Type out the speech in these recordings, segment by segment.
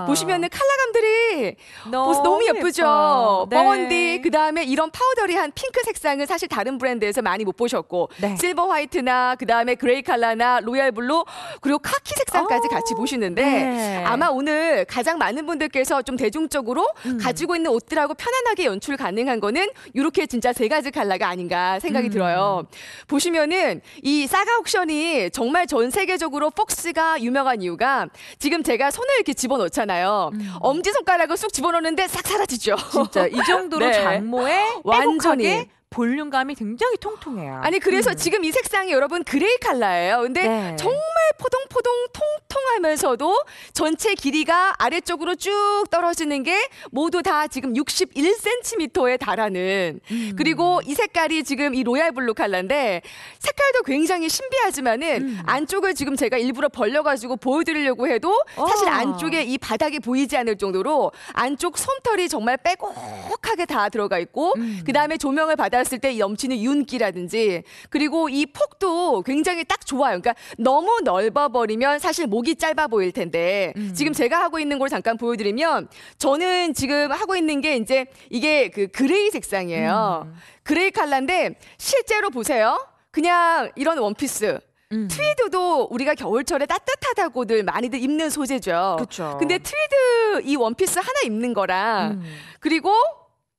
어. 보시면은 컬러감들이 너무, 너무 예쁘죠. 네. 버건디 그 다음에 이런 파우더리한 핑크 색상은 사실 다른 브랜드에서 많이 못 보셨고 네. 실버 화이트나 그 다음에 그레이 컬러나 로얄 블루 그리고 카키 색상까지 오. 어. 같이 보시는데 네. 아마 오늘 가장 많은 분들께서 좀 대중적으로 음. 가지고 있는 옷들하고 편안하게 연출 가능한 거는 이렇게 진짜 세 가지 컬러가 아닌가 생각이 음. 들어요. 보시면은 이 사가 옥션이 정말 전 세계적으로 폭스가 유명한 이유가 지금 제가 손을 이렇게 집어넣잖아요. 있잖아요. 음. 엄지 손가락을 쑥 집어넣는데 싹 사라지죠. 진짜 이 정도로 네. 장모의 완전히 볼륨감이 굉장히 통통해요. 아니 그래서 음. 지금 이 색상이 여러분 그레이 칼라예요. 근데 네. 정말 포동포동 통통하면서도 전체 길이가 아래쪽으로 쭉 떨어지는 게 모두 다 지금 61cm에 달하는 음. 그리고 이 색깔이 지금 이 로얄 블루 칼라인데 색깔도 굉장히 신비하지만은 음. 안쪽을 지금 제가 일부러 벌려가지고 보여드리려고 해도 아. 사실 어. 안쪽에 이 바닥이 보이지 않을 정도로 안쪽 솜털이 정말 빼곡하게 다 들어가 있고 음. 그 다음에 조명을 받았을 때염치는 윤기라든지 그리고 이 폭도 굉장히 딱 좋아요. 그러니까 너무 넓 넓어버리면 사실 목이 짧아 보일 텐데 음. 지금 제가 하고 있는 걸 잠깐 보여드리면 저는 지금 하고 있는 게 이제 이게 그 그레이 색상이에요. 음. 그레이 칼라인데 실제로 보세요. 그냥 이런 원피스 음. 트위드도 우리가 겨울철에 따뜻하다고들 많이들 입는 소재죠. 그쵸. 근데 트위드 이 원피스 하나 입는 거랑 음. 그리고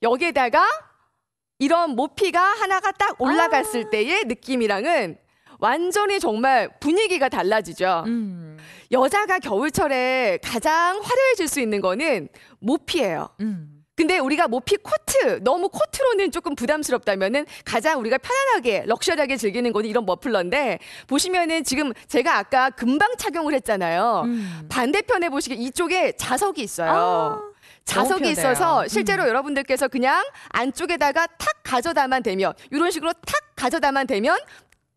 여기에다가 이런 모피가 하나가 딱 올라갔을 아~ 때의 느낌이랑은 완전히 정말 분위기가 달라지죠. 음. 여자가 겨울철에 가장 화려해질 수 있는 거는 모피예요. 음. 근데 우리가 모피 코트 너무 코트로는 조금 부담스럽다면은 가장 우리가 편안하게 럭셔리하게 즐기는 거는 이런 머플러인데 보시면은 지금 제가 아까 금방 착용을 했잖아요. 음. 반대편에 보시게 이쪽에 자석이 있어요. 아. 자석이 있어서 실제로 음. 여러분들께서 그냥 안쪽에다가 탁 가져다만 대면 이런 식으로 탁 가져다만 대면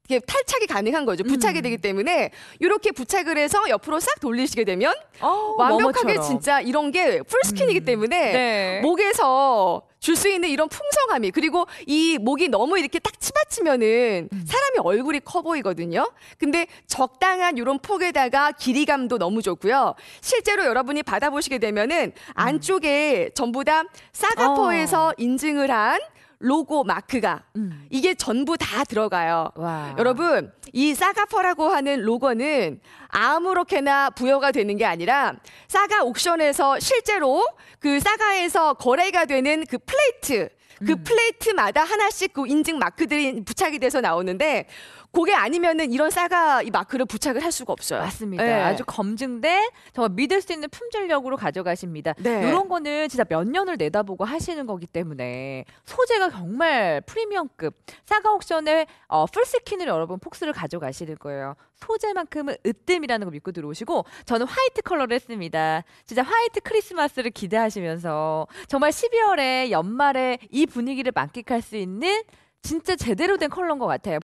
이게 탈착이 가능한 거죠. 부착이 되기 음. 때문에 이렇게 부착을 해서 옆으로 싹 돌리시게 되면 어, 완벽하게 머머처럼. 진짜 이런 게 풀스킨이기 음. 때문에 네. 목에서 줄 수 있는 이런 풍성함이 그리고 이 목이 너무 이렇게 딱 치받치면은 음. 사람이 얼굴이 커 보이거든요. 근데 적당한 이런 폭에다가 길이감도 너무 좋고요. 실제로 여러분이 받아보시게 되면은 안쪽에 전부 다 어. 사가포에서 인증을 한 로고 마크가 음. 이게 전부 다 들어가요. 와. 여러분 이사가퍼라고 하는 로고는 아무렇게나 부여가 되는 게 아니라 사가 옥션에서 실제로 그사가에서 거래가 되는 그 플레이트 그 음. 플레이트마다 하나씩 그 인증 마크들이 부착이 돼서 나오는데 그게 아니면은 이런 싸가 이 마크를 부착을 할 수가 없어요. 맞습니다. 네. 아주 검증된 정말 믿을 수 있는 품질력으로 가져가십니다. 네. 이런 거는 진짜 몇 년을 내다보고 하시는 거기 때문에 소재가 정말 프리미엄급 싸가 옥션의 어, 풀스킨을 여러분 폭스를 가져가시는 거예요. 소재만큼은 으뜸이라는 걸 믿고 들어오시고 저는 화이트 컬러를 했습니다. 진짜 화이트 크리스마스를 기대하시면서 정말 12월에 연말에 이 분위기를 만끽할 수 있는 진짜 제대로 된 컬러인 것 같아요.